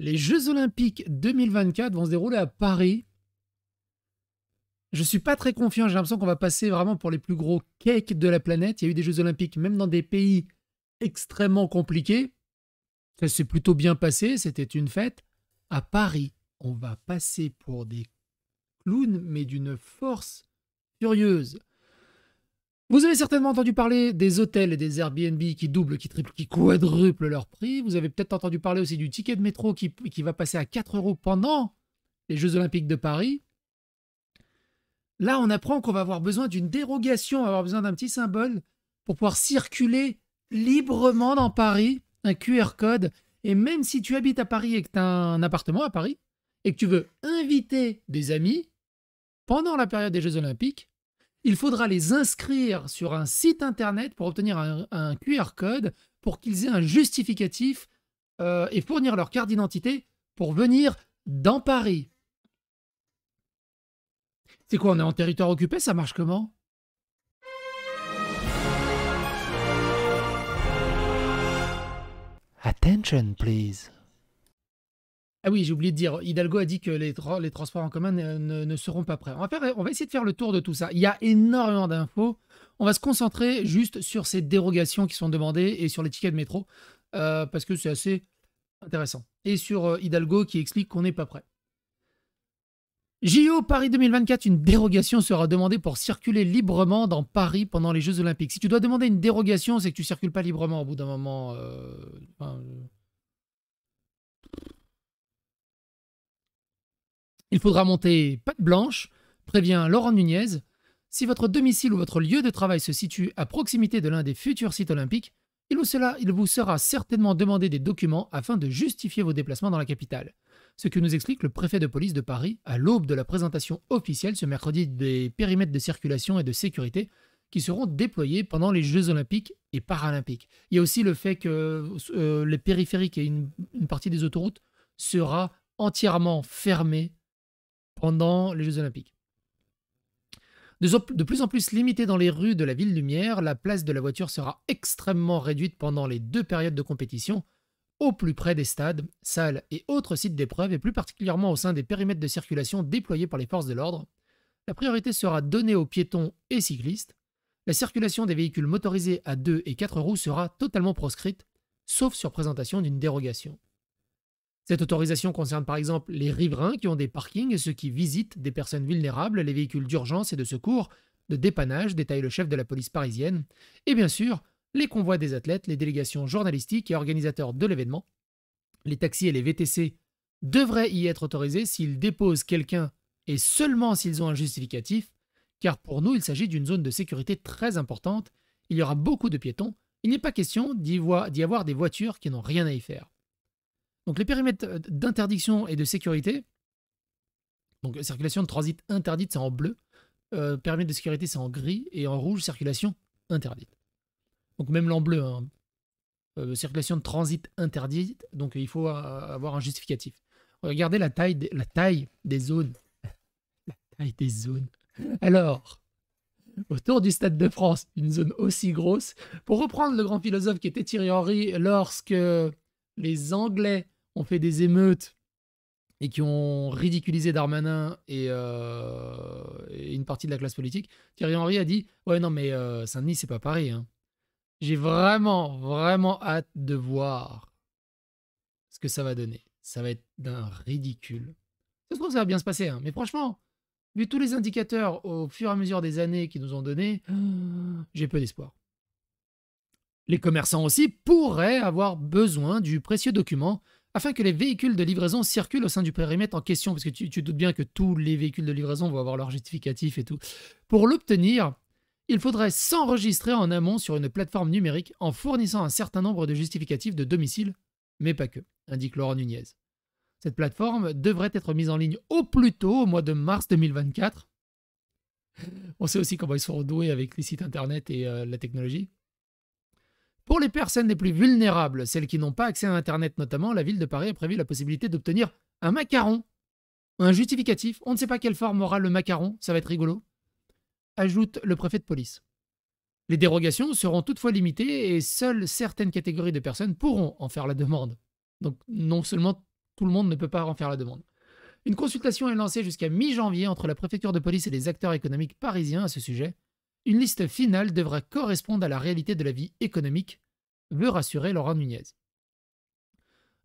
Les Jeux Olympiques 2024 vont se dérouler à Paris. Je ne suis pas très confiant, j'ai l'impression qu'on va passer vraiment pour les plus gros cakes de la planète. Il y a eu des Jeux Olympiques même dans des pays extrêmement compliqués. Ça s'est plutôt bien passé, c'était une fête. À Paris, on va passer pour des clowns, mais d'une force furieuse. Vous avez certainement entendu parler des hôtels et des Airbnb qui doublent, qui triplent, qui quadruplent leur prix. Vous avez peut-être entendu parler aussi du ticket de métro qui, va passer à 4 euros pendant les Jeux Olympiques de Paris. Là, on apprend qu'on va avoir besoin d'une dérogation, on va avoir besoin d'un petit symbole pour pouvoir circuler librement dans Paris, un QR code. Et même si tu habites à Paris et que tu as un appartement à Paris, et que tu veux inviter des amis pendant la période des Jeux Olympiques, il faudra les inscrire sur un site internet pour obtenir un, QR code pour qu'ils aient un justificatif euh, et fournir leur carte d'identité pour venir dans Paris. C'est quoi, on est en territoire occupé, ça marche comment Attention, please. Ah oui, j'ai oublié de dire, Hidalgo a dit que les, transports en commun ne, seront pas prêts. On va, faire, on va essayer de faire le tour de tout ça. Il y a énormément d'infos. On va se concentrer juste sur ces dérogations qui sont demandées et sur les tickets de métro, euh, parce que c'est assez intéressant. Et sur euh, Hidalgo qui explique qu'on n'est pas prêt. JO e Paris 2024, une dérogation sera demandée pour circuler librement dans Paris pendant les Jeux Olympiques. Si tu dois demander une dérogation, c'est que tu circules pas librement au bout d'un moment. Euh, Il faudra monter patte blanche, prévient Laurent Nunez. Si votre domicile ou votre lieu de travail se situe à proximité de l'un des futurs sites olympiques, il ou cela, il vous sera certainement demandé des documents afin de justifier vos déplacements dans la capitale. Ce que nous explique le préfet de police de Paris à l'aube de la présentation officielle ce mercredi des périmètres de circulation et de sécurité qui seront déployés pendant les Jeux olympiques et paralympiques. Il y a aussi le fait que euh, les périphériques et une, une partie des autoroutes sera entièrement fermée pendant les Jeux Olympiques. De plus en plus limitée dans les rues de la ville lumière, la place de la voiture sera extrêmement réduite pendant les deux périodes de compétition, au plus près des stades, salles et autres sites d'épreuve, et plus particulièrement au sein des périmètres de circulation déployés par les forces de l'ordre. La priorité sera donnée aux piétons et cyclistes. La circulation des véhicules motorisés à 2 et 4 roues sera totalement proscrite, sauf sur présentation d'une dérogation. Cette autorisation concerne par exemple les riverains qui ont des parkings et ceux qui visitent des personnes vulnérables, les véhicules d'urgence et de secours, de dépannage, détaille le chef de la police parisienne, et bien sûr les convois des athlètes, les délégations journalistiques et organisateurs de l'événement. Les taxis et les VTC devraient y être autorisés s'ils déposent quelqu'un et seulement s'ils ont un justificatif, car pour nous il s'agit d'une zone de sécurité très importante, il y aura beaucoup de piétons, il n'est pas question d'y avoir des voitures qui n'ont rien à y faire. Donc les périmètres euh, d'interdiction et de sécurité, donc circulation de transit interdite, c'est en bleu, euh, périmètre de sécurité, c'est en gris, et en rouge, circulation interdite. Donc même l'en bleu, hein, euh, circulation de transit interdite, donc il faut euh, avoir un justificatif. Regardez la taille, la taille des zones. la taille des zones. Alors, autour du Stade de France, une zone aussi grosse. Pour reprendre le grand philosophe qui était Thierry Henry, lorsque les Anglais ont fait des émeutes et qui ont ridiculisé Darmanin euh, et, une partie de la classe politique, Thierry Henry a dit Ouais, non, mais euh, Saint-Denis, c'est pas Paris. Hein. J'ai vraiment, vraiment hâte de voir ce que ça va donner. Ça va être d'un ridicule. Ça se trouve, ça va bien se passer, hein. mais franchement, vu tous les indicateurs au fur et à mesure des années qu'ils nous ont donnés, j'ai peu d'espoir. Les commerçants aussi pourraient avoir besoin du précieux document afin que les véhicules de livraison circulent au sein du périmètre en question, parce que tu, tu doutes bien que tous les véhicules de livraison vont avoir leur justificatif et tout. Pour l'obtenir, il faudrait s'enregistrer en amont sur une plateforme numérique en fournissant un certain nombre de justificatifs de domicile, mais pas que, indique Laurent Nunez. Cette plateforme devrait être mise en ligne au plus tôt, au mois de mars 2024. On sait aussi comment ils sont doués avec les sites internet et euh, la technologie. Pour les personnes les plus vulnérables, celles qui n'ont pas accès à Internet notamment, la ville de Paris a prévu la possibilité d'obtenir un macaron, un justificatif. On ne sait pas quelle forme aura le macaron, ça va être rigolo. Ajoute le préfet de police. Les dérogations seront toutefois limitées et seules certaines catégories de personnes pourront en faire la demande. Donc non seulement tout le monde ne peut pas en faire la demande. Une consultation est lancée jusqu'à mi-janvier entre la préfecture de police et les acteurs économiques parisiens à ce sujet. Une liste finale devra correspondre à la réalité de la vie économique, veut rassurer Laurent Nunez.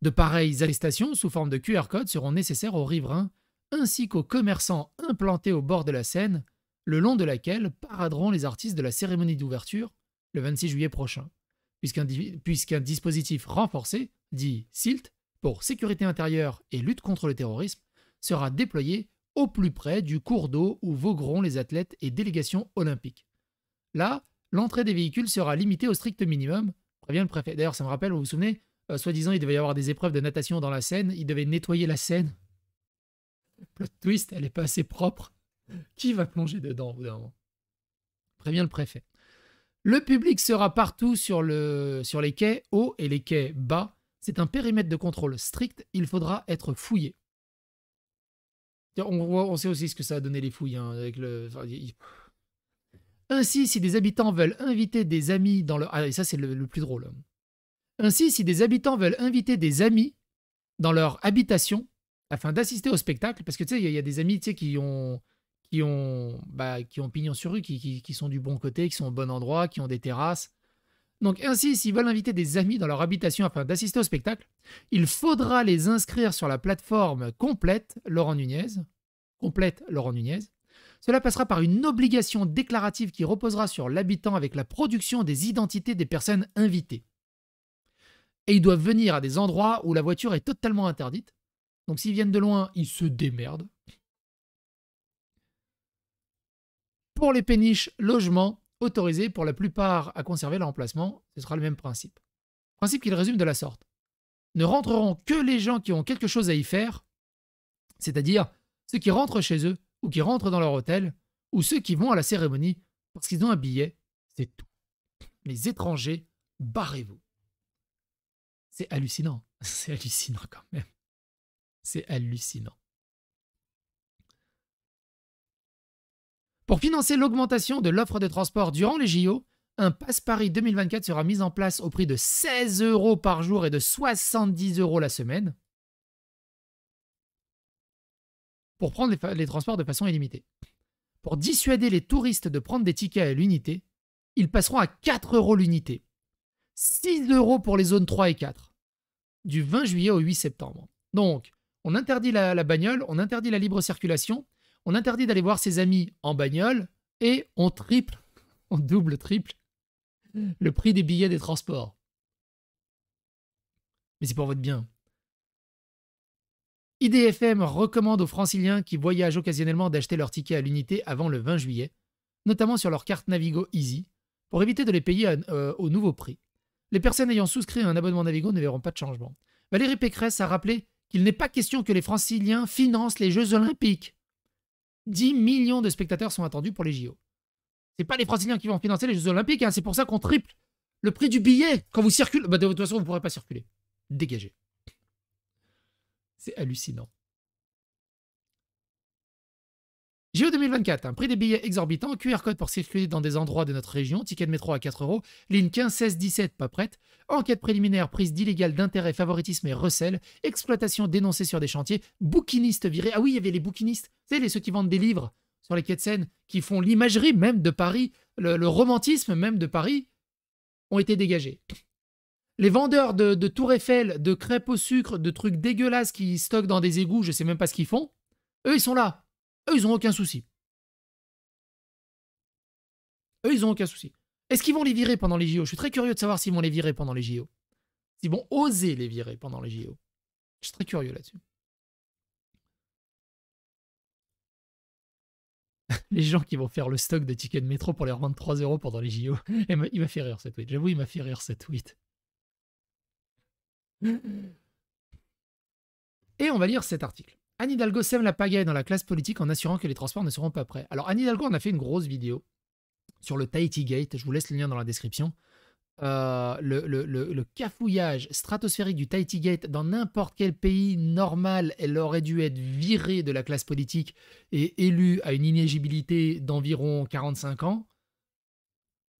De pareilles arrestations sous forme de QR codes seront nécessaires aux riverains ainsi qu'aux commerçants implantés au bord de la Seine, le long de laquelle paraderont les artistes de la cérémonie d'ouverture le 26 juillet prochain, puisqu'un dispositif renforcé, dit SILT, pour sécurité intérieure et lutte contre le terrorisme, sera déployé au plus près du cours d'eau où vogueront les athlètes et délégations olympiques. Là, l'entrée des véhicules sera limitée au strict minimum, prévient le préfet. D'ailleurs, ça me rappelle, vous vous souvenez, euh, soi-disant, il devait y avoir des épreuves de natation dans la Seine, il devait nettoyer la Seine. Plot twist, elle n'est pas assez propre. Qui va plonger dedans au Prévient le préfet. Le public sera partout sur, le, sur les quais hauts et les quais bas. C'est un périmètre de contrôle strict, il faudra être fouillé. On, voit, on sait aussi ce que ça a donné les fouilles. Hein, avec le, ainsi, si des habitants veulent inviter des amis dans leur... Ah, ça c'est le, plus drôle. Hein. Ainsi, si des habitants veulent inviter des amis dans leur habitation afin d'assister au spectacle, parce que tu sais, il y, a des amis qui ont, qui, ont, bah, qui ont pignon sur rue, qui, qui, sont du bon côté, qui sont au bon endroit, qui ont des terrasses. Donc ainsi, s'ils veulent inviter des amis dans leur habitation afin d'assister au spectacle, il faudra les inscrire sur la plateforme complète Laurent Nunez, complète Laurent Nunez, cela passera par une obligation déclarative qui reposera sur l'habitant avec la production des identités des personnes invitées. Et ils doivent venir à des endroits où la voiture est totalement interdite. Donc s'ils viennent de loin, ils se démerdent. Pour les péniches, logement autorisés, pour la plupart à conserver leur emplacement, ce sera le même principe. Principe qu'il résume de la sorte. Ne rentreront que les gens qui ont quelque chose à y faire, c'est-à-dire ceux qui rentrent chez eux ou qui rentrent dans leur hôtel, ou ceux qui vont à la cérémonie parce qu'ils ont un billet, c'est tout. Les étrangers, barrez-vous. C'est hallucinant. C'est hallucinant quand même. C'est hallucinant. Pour financer l'augmentation de l'offre de transport durant les JO, un passe Paris 2024 sera mis en place au prix de 16 euros par jour et de 70 euros la semaine. pour prendre les, transports de façon illimitée. Pour dissuader les touristes de prendre des tickets à l'unité, ils passeront à 4 euros l'unité, 6 euros pour les zones 3 et 4, du 20 juillet au 8 septembre. Donc, on interdit la, la bagnole, on interdit la libre circulation, on interdit d'aller voir ses amis en bagnole, et on triple, on double, triple le prix des billets des transports. Mais c'est pour votre bien. IDFM recommande aux franciliens qui voyagent occasionnellement d'acheter leur tickets à l'unité avant le 20 juillet, notamment sur leur carte Navigo Easy, pour éviter de les payer euh, au nouveau prix. Les personnes ayant souscrit à un abonnement Navigo ne verront pas de changement. Valérie Pécresse a rappelé qu'il n'est pas question que les franciliens financent les Jeux Olympiques. 10 millions de spectateurs sont attendus pour les JO. C'est pas les franciliens qui vont financer les Jeux Olympiques, hein, c'est pour ça qu'on triple le prix du billet quand vous circulez. Bah, de toute façon, vous ne pourrez pas circuler. Dégagez. C'est hallucinant. JO 2024, un prix des billets exorbitant, QR code pour circuler dans des endroits de notre région, ticket de métro à 4 euros, ligne 15, 16, 17 pas prête, enquête préliminaire, prise d'illégal d'intérêt, favoritisme et recel, exploitation dénoncée sur des chantiers, bouquinistes virés. Ah oui, il y avait les bouquinistes, c'est les ceux qui vendent des livres sur les quais de Seine, qui font l'imagerie même de Paris, le romantisme même de Paris, ont été dégagés. Les vendeurs de, Tour Eiffel, de crêpes au sucre, de trucs dégueulasses qui stockent dans des égouts, je sais même pas ce qu'ils font, eux ils sont là. Eux ils ont aucun souci. Eux ils ont aucun souci. Est-ce qu'ils vont les virer pendant les JO Je suis très curieux de savoir s'ils vont les virer pendant les JO. S'ils vont oser les virer pendant les JO. Je suis très curieux là-dessus. les gens qui vont faire le stock de tickets de métro pour les revendre 3 euros pendant les JO. il m'a fait rire cette tweet. J'avoue, il m'a fait rire cette tweet. Et on va lire cet article. Anne Hidalgo sème la pagaille dans la classe politique en assurant que les transports ne seront pas prêts. Alors Anne Hidalgo, on a fait une grosse vidéo sur le Tahiti Gate, je vous laisse le lien dans la description. Euh, le, cafouillage stratosphérique du Tahiti Gate dans n'importe quel pays normal, elle aurait dû être virée de la classe politique et élue à une inégibilité d'environ 45 ans.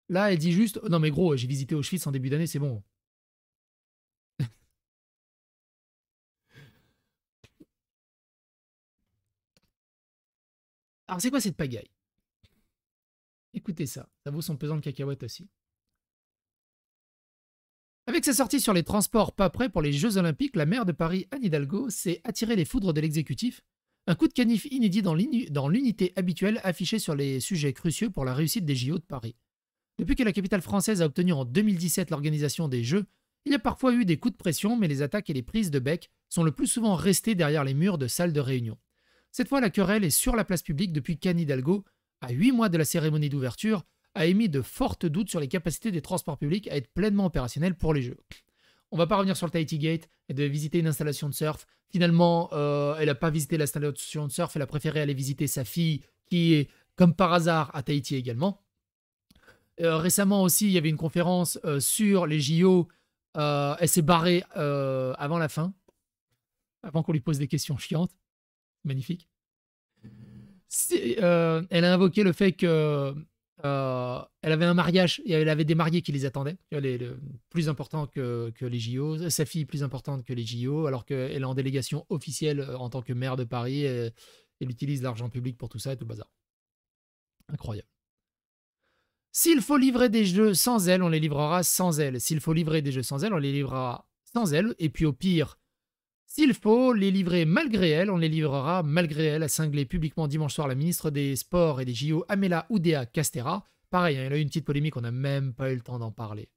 Là, elle dit juste Non, mais gros, j'ai visité Auschwitz en début d'année, c'est bon. Alors, c'est quoi cette pagaille Écoutez ça, ça vaut son pesant de cacahuète aussi. Avec sa sortie sur les transports pas prêts pour les Jeux Olympiques, la maire de Paris, Anne Hidalgo, s'est attirée les foudres de l'exécutif. Un coup de canif inédit dans l'unité habituelle affichée sur les sujets cruciaux pour la réussite des JO de Paris. Depuis que la capitale française a obtenu en 2017 l'organisation des Jeux, il y a parfois eu des coups de pression, mais les attaques et les prises de bec sont le plus souvent restées derrière les murs de salles de réunion. Cette fois, la querelle est sur la place publique depuis qu'Anne Hidalgo, à 8 mois de la cérémonie d'ouverture, a émis de fortes doutes sur les capacités des transports publics à être pleinement opérationnels pour les Jeux. On va pas revenir sur le Tahiti Gate, elle devait visiter une installation de surf. Finalement, euh, elle n'a pas visité l'installation de surf, elle a préféré aller visiter sa fille, qui est, comme par hasard, à Tahiti également. Euh, récemment aussi, il y avait une conférence euh, sur les JO. elle s'est barrée avant la fin, avant qu'on lui pose des questions chiantes magnifique. Euh, elle a invoqué le fait que euh, elle avait un mariage et elle avait des mariés qui les attendaient. Elle est plus important que, que, les JO, euh, sa fille plus importante que les JO, alors qu'elle est en délégation officielle en tant que maire de Paris. Et, elle utilise l'argent public pour tout ça et tout le bazar. Incroyable. S'il faut livrer des jeux sans elle, on les livrera sans elle. S'il faut livrer des jeux sans elle, on les livrera sans elle. Et puis au pire, s'il faut les livrer malgré elle, on les livrera malgré elle, a cinglé publiquement dimanche soir la ministre des Sports et des JO, Amela Oudéa Castera. Pareil, hein, elle a eu une petite polémique, on n'a même pas eu le temps d'en parler.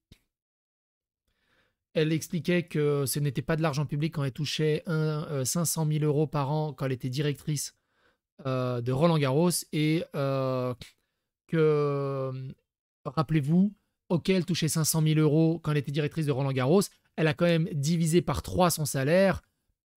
Elle expliquait que ce n'était pas de l'argent public quand elle touchait 500 000 euh, euros par an quand elle était directrice euh, de Roland Garros et euh, que, rappelez-vous, auquel touchait 500 000 euros quand elle était directrice de Roland Garros, elle a quand même divisé par 3 son salaire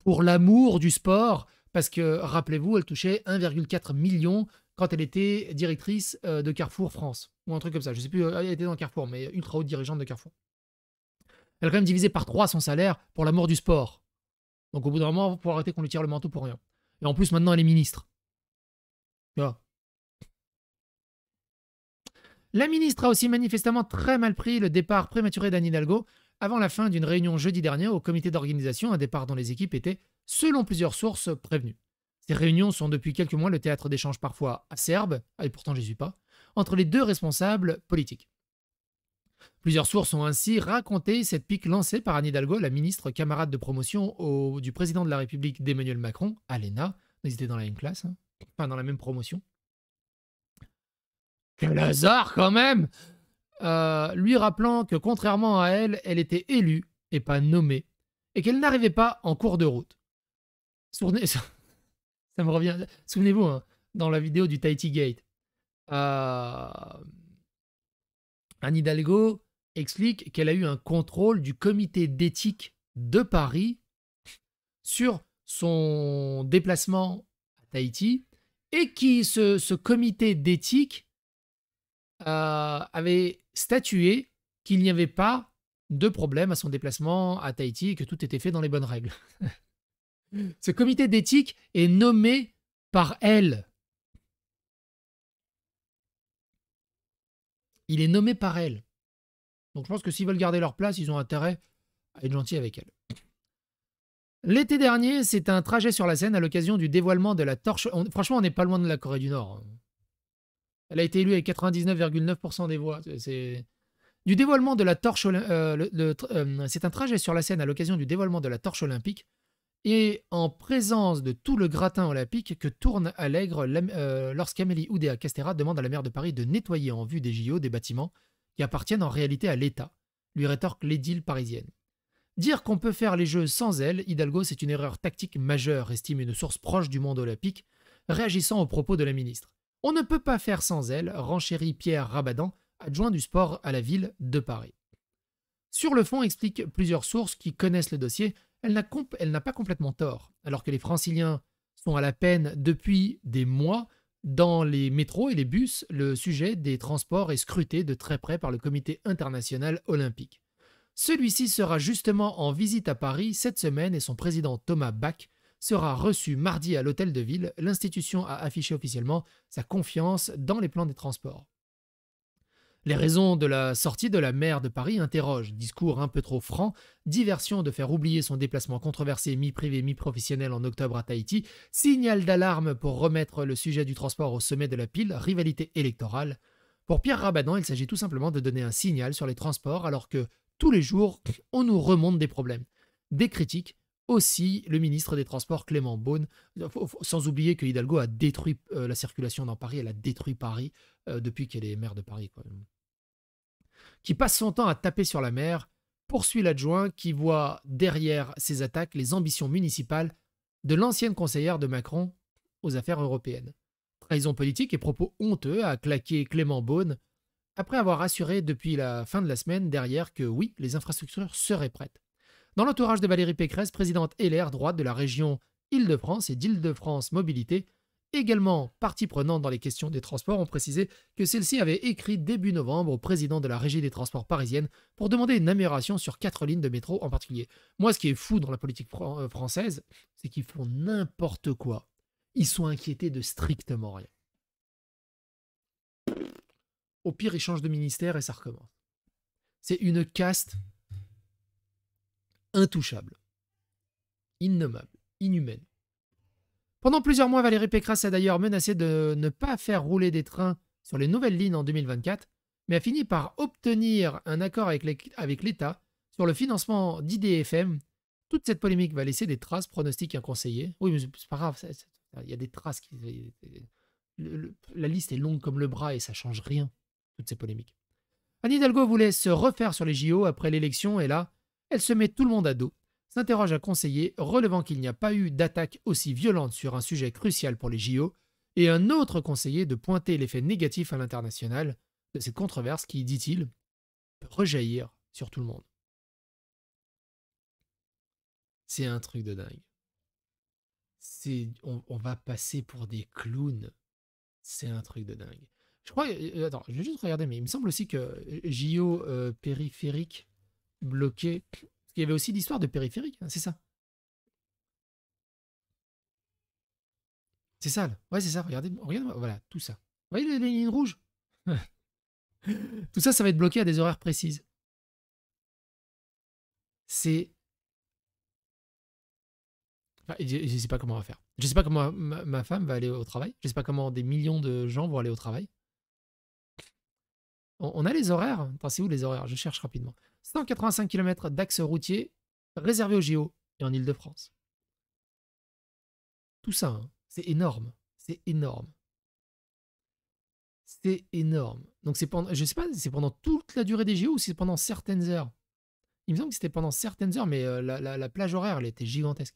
pour l'amour du sport, parce que rappelez-vous, elle touchait 1,4 million quand elle était directrice euh, de Carrefour France, ou un truc comme ça. Je sais plus, euh, elle était dans Carrefour, mais ultra haute dirigeante de Carrefour. Elle a quand même divisé par 3 son salaire pour l'amour du sport. Donc au bout d'un moment, on faut arrêter qu'on lui tire le manteau pour rien. Et en plus, maintenant, elle est ministre. La ministre a aussi manifestement très mal pris le départ prématuré d'Anne Hidalgo, avant la fin d'une réunion jeudi dernier au comité d'organisation, un départ dont les équipes étaient, selon plusieurs sources, prévenues. Ces réunions sont depuis quelques mois le théâtre d'échanges parfois acerbes, ah, et pourtant je n'y suis pas, entre les deux responsables politiques. Plusieurs sources ont ainsi raconté cette pique lancée par Anne Hidalgo, la ministre camarade de promotion du président de la République d'Emmanuel Macron, Alena. Ils étaient dans la même classe, hein. enfin dans la même promotion. Quel hasard quand même euh, lui rappelant que contrairement à elle, elle était élue et pas nommée, et qu'elle n'arrivait pas en cours de route. Ça me revient. Souvenez-vous, hein, dans la vidéo du Tahiti Gate, euh... Anne Hidalgo explique qu'elle a eu un contrôle du comité d'éthique de Paris sur son déplacement à Tahiti et qui ce comité d'éthique euh, avait statué qu'il n'y avait pas de problème à son déplacement à Tahiti et que tout était fait dans les bonnes règles. Ce comité d'éthique est nommé par elle. Il est nommé par elle. Donc je pense que s'ils veulent garder leur place, ils ont intérêt à être gentils avec elle. L'été dernier, c'est un trajet sur la scène à l'occasion du dévoilement de la torche. franchement, on n'est pas loin de la Corée du Nord. Hein. Elle a été élue avec 99,9% des voix. C'est du dévoilement de la torche. Euh, euh, c'est un trajet sur la scène à l'occasion du dévoilement de la torche olympique et en présence de tout le gratin olympique que tourne Allègre euh, lorsqu'Amélie Oudéa Castera demande à la maire de Paris de nettoyer en vue des JO des bâtiments qui appartiennent en réalité à l'État, lui rétorque l'édile parisienne. Dire qu'on peut faire les Jeux sans elle, Hidalgo, c'est une erreur tactique majeure, estime une source proche du monde olympique, réagissant aux propos de la ministre. On ne peut pas faire sans elle, renchérit Pierre Rabadan, adjoint du sport à la ville de Paris. Sur le fond, expliquent plusieurs sources qui connaissent le dossier, elle n'a, pas complètement tort. Alors que les franciliens sont à la peine depuis des mois, dans les métros et les bus, le sujet des transports est scruté de très près par le Comité international olympique. Celui-ci sera justement en visite à Paris cette semaine et son président Thomas Bach sera reçu mardi à l'hôtel de ville. L'institution a affiché officiellement sa confiance dans les plans des transports. Les raisons de la sortie de la maire de Paris interrogent. Discours un peu trop franc, diversion de faire oublier son déplacement controversé mi-privé, mi-professionnel en octobre à Tahiti, signal d'alarme pour remettre le sujet du transport au sommet de la pile, rivalité électorale. Pour Pierre Rabadan, il s'agit tout simplement de donner un signal sur les transports alors que tous les jours, on nous remonte des problèmes, des critiques aussi le ministre des Transports Clément Beaune, sans oublier que Hidalgo a détruit euh, la circulation dans Paris, elle a détruit Paris euh, depuis qu'elle est maire de Paris. Qui passe son temps à taper sur la mer, poursuit l'adjoint qui voit derrière ses attaques les ambitions municipales de l'ancienne conseillère de Macron aux affaires européennes. Trahison politique et propos honteux à claquer Clément Beaune, après avoir assuré depuis la fin de la semaine derrière que oui, les infrastructures seraient prêtes. Dans l'entourage de Valérie Pécresse, présidente LR droite de la région Île-de-France et d'Île-de-France Mobilité, également partie prenante dans les questions des transports, ont précisé que celle-ci avait écrit début novembre au président de la régie des transports parisienne pour demander une amélioration sur quatre lignes de métro en particulier. Moi, ce qui est fou dans la politique euh, française, c'est qu'ils font n'importe quoi. Ils sont inquiétés de strictement rien. Au pire, ils changent de ministère et ça recommence. C'est une caste intouchable, innommable, inhumaine. Pendant plusieurs mois, Valérie Pécresse a d'ailleurs menacé de ne pas faire rouler des trains sur les nouvelles lignes en 2024, mais a fini par obtenir un accord avec l'État sur le financement d'IDFM. Toute cette polémique va laisser des traces, pronostics conseiller Oui, mais c'est pas grave, il y a des traces qui. la liste est longue comme le bras et ça change rien, toutes ces polémiques. Anne Hidalgo voulait se refaire sur les JO après l'élection et là, elle se met tout le monde à dos, s'interroge un conseiller, relevant qu'il n'y a pas eu d'attaque aussi violente sur un sujet crucial pour les JO, et un autre conseiller de pointer l'effet négatif à l'international de cette controverse qui, dit-il, peut rejaillir sur tout le monde. C'est un truc de dingue. C'est, on, va passer pour des clowns. C'est un truc de dingue. Je crois, euh, attends, je vais juste regarder, mais il me semble aussi que JO euh, périphérique bloqué. Parce qu'il y avait aussi l'histoire de périphérique, hein, c'est ça. C'est ça, Ouais, c'est ça. Regardez, moi voilà, tout ça. Vous voyez les, lignes rouges Tout ça, ça va être bloqué à des horaires précises. C'est. je ne sais pas comment on va faire. Je ne sais pas comment ma, ma, femme va aller au travail. Je ne sais pas comment des millions de gens vont aller au travail. On, a les horaires. Attends, c'est où les horaires Je cherche rapidement. 185 km d'axe routier réservé aux JO et en Ile-de-France. Tout ça, hein, c'est énorme. C'est énorme. C'est énorme. Donc c'est pendant, sais pas, c'est pendant toute la durée des JO ou c'est pendant certaines heures. Il me semble que c'était pendant certaines heures, mais euh, la, plage horaire, elle était gigantesque.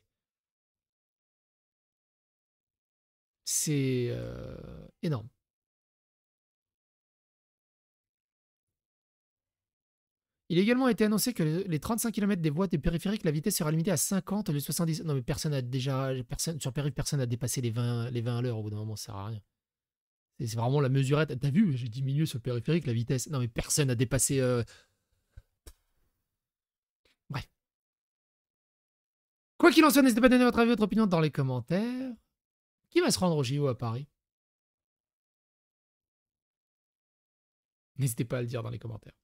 C'est euh, énorme. Il a également été annoncé que les 35 km des voies des périphériques, la vitesse sera limitée à 50 70. Non, mais personne a déjà. Personne, sur périph', personne n'a dépassé les 20, les 20 à l'heure. Au bout d'un moment, ça sert à rien. C'est vraiment la mesurette. T'as vu, j'ai diminué sur le périphérique la vitesse. Non, mais personne n'a dépassé. Euh, Bref. Quoi qu'il en soit, n'hésitez pas à donner votre avis, votre opinion dans les commentaires. Qui va se rendre au JO à Paris N'hésitez pas à le dire dans les commentaires.